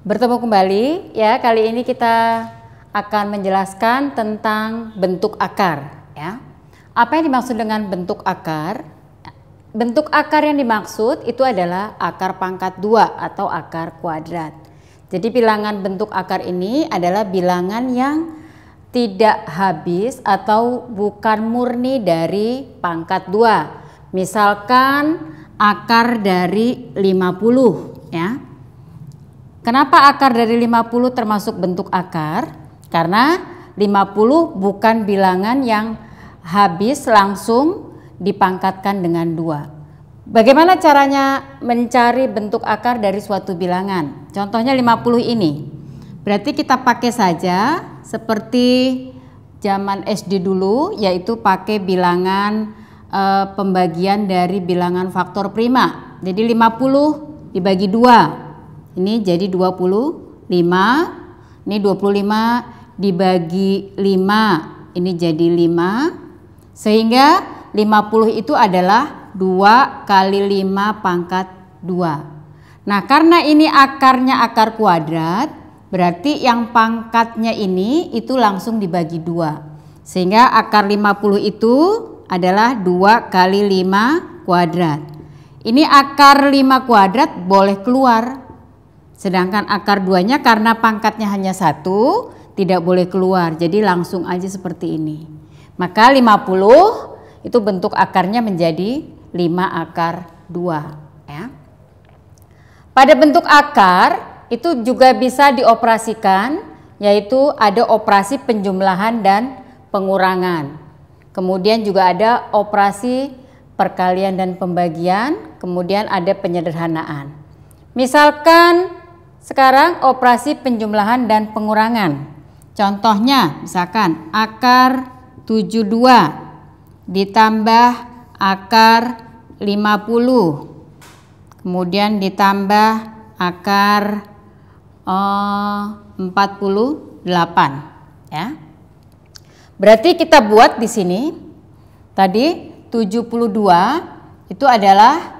Bertemu kembali ya, kali ini kita akan menjelaskan tentang bentuk akar ya. Apa yang dimaksud dengan bentuk akar? Bentuk akar yang dimaksud itu adalah akar pangkat 2 atau akar kuadrat. Jadi bilangan bentuk akar ini adalah bilangan yang tidak habis atau bukan murni dari pangkat 2. Misalkan akar dari 50 ya Kenapa akar dari 50 termasuk bentuk akar? Karena 50 bukan bilangan yang habis langsung dipangkatkan dengan dua. Bagaimana caranya mencari bentuk akar dari suatu bilangan? Contohnya 50 ini. Berarti kita pakai saja seperti zaman SD dulu yaitu pakai bilangan e, pembagian dari bilangan faktor prima. Jadi 50 dibagi 2 ini jadi 25. Ini 25 dibagi 5. Ini jadi 5. Sehingga 50 itu adalah 2 kali 5 pangkat 2. Nah karena ini akarnya akar kuadrat, berarti yang pangkatnya ini itu langsung dibagi 2. Sehingga akar 50 itu adalah 2 kali 5 kuadrat. Ini akar 5 kuadrat boleh keluar Sedangkan akar duanya karena pangkatnya hanya satu, tidak boleh keluar. Jadi langsung aja seperti ini. Maka 50 itu bentuk akarnya menjadi 5 akar 2 ya. Pada bentuk akar itu juga bisa dioperasikan yaitu ada operasi penjumlahan dan pengurangan. Kemudian juga ada operasi perkalian dan pembagian, kemudian ada penyederhanaan. Misalkan sekarang operasi penjumlahan dan pengurangan. Contohnya misalkan akar 72 ditambah akar 50. Kemudian ditambah akar eh, 48 ya. Berarti kita buat di sini tadi 72 itu adalah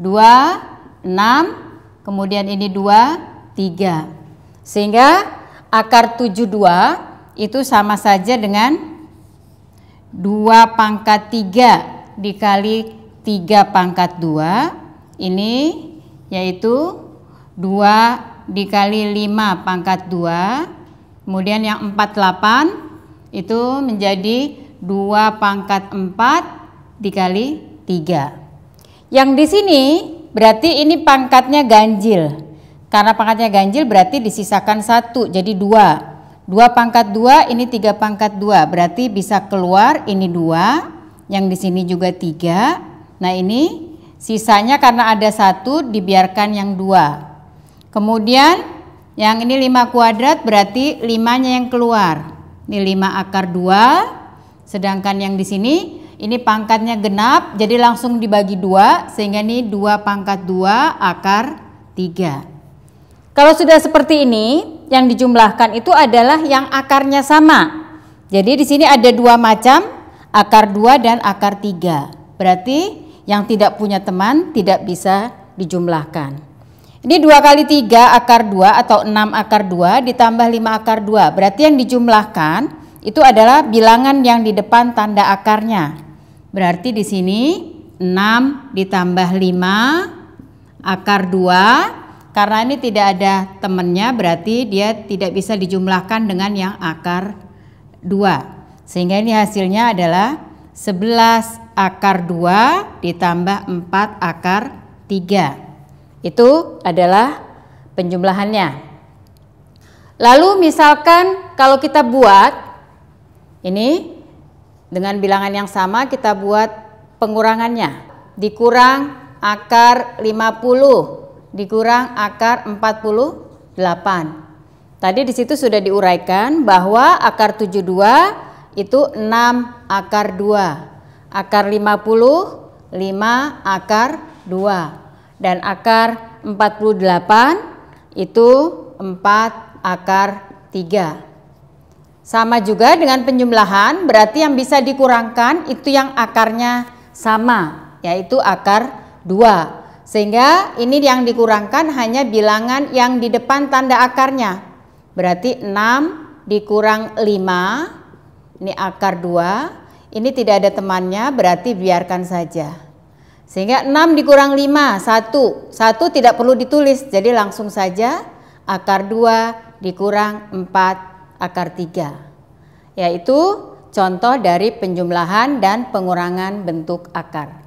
2, 6, kemudian ini 2, 3. Sehingga akar 7, 2 itu sama saja dengan 2 pangkat 3 dikali 3 pangkat 2. Ini yaitu 2 dikali 5 pangkat 2. Kemudian yang 48 itu menjadi 2 pangkat 4 dikali 3. Yang di sini berarti ini pangkatnya ganjil. Karena pangkatnya ganjil berarti disisakan satu jadi dua. Dua pangkat dua ini tiga pangkat dua berarti bisa keluar ini dua. Yang di sini juga tiga. Nah ini sisanya karena ada satu dibiarkan yang dua. Kemudian yang ini lima kuadrat berarti limanya yang keluar. Ini lima akar dua. sedangkan yang di sini ini pangkatnya genap, jadi langsung dibagi dua, sehingga ini dua pangkat dua akar tiga. Kalau sudah seperti ini, yang dijumlahkan itu adalah yang akarnya sama. Jadi di sini ada dua macam, akar dua dan akar tiga. Berarti yang tidak punya teman tidak bisa dijumlahkan. Ini dua kali tiga akar dua atau enam akar dua ditambah lima akar dua. Berarti yang dijumlahkan itu adalah bilangan yang di depan tanda akarnya. Berarti di sini 6 ditambah 5 akar 2 karena ini tidak ada temannya berarti dia tidak bisa dijumlahkan dengan yang akar 2 sehingga ini hasilnya adalah 11 akar 2 ditambah 4 akar 3 itu adalah penjumlahannya lalu misalkan kalau kita buat ini dengan bilangan yang sama kita buat pengurangannya. Dikurang akar 50 dikurang akar 48. Tadi di situ sudah diuraikan bahwa akar 72 itu 6 akar 2. Akar 50 5 akar 2 dan akar 48 itu 4 akar 3. Sama juga dengan penjumlahan, berarti yang bisa dikurangkan itu yang akarnya sama, yaitu akar 2. Sehingga ini yang dikurangkan hanya bilangan yang di depan tanda akarnya. Berarti 6 dikurang 5, ini akar 2, ini tidak ada temannya, berarti biarkan saja. Sehingga 6 dikurang 5, 1. 1 tidak perlu ditulis, jadi langsung saja akar 2 dikurang 4 akar 3, yaitu contoh dari penjumlahan dan pengurangan bentuk akar.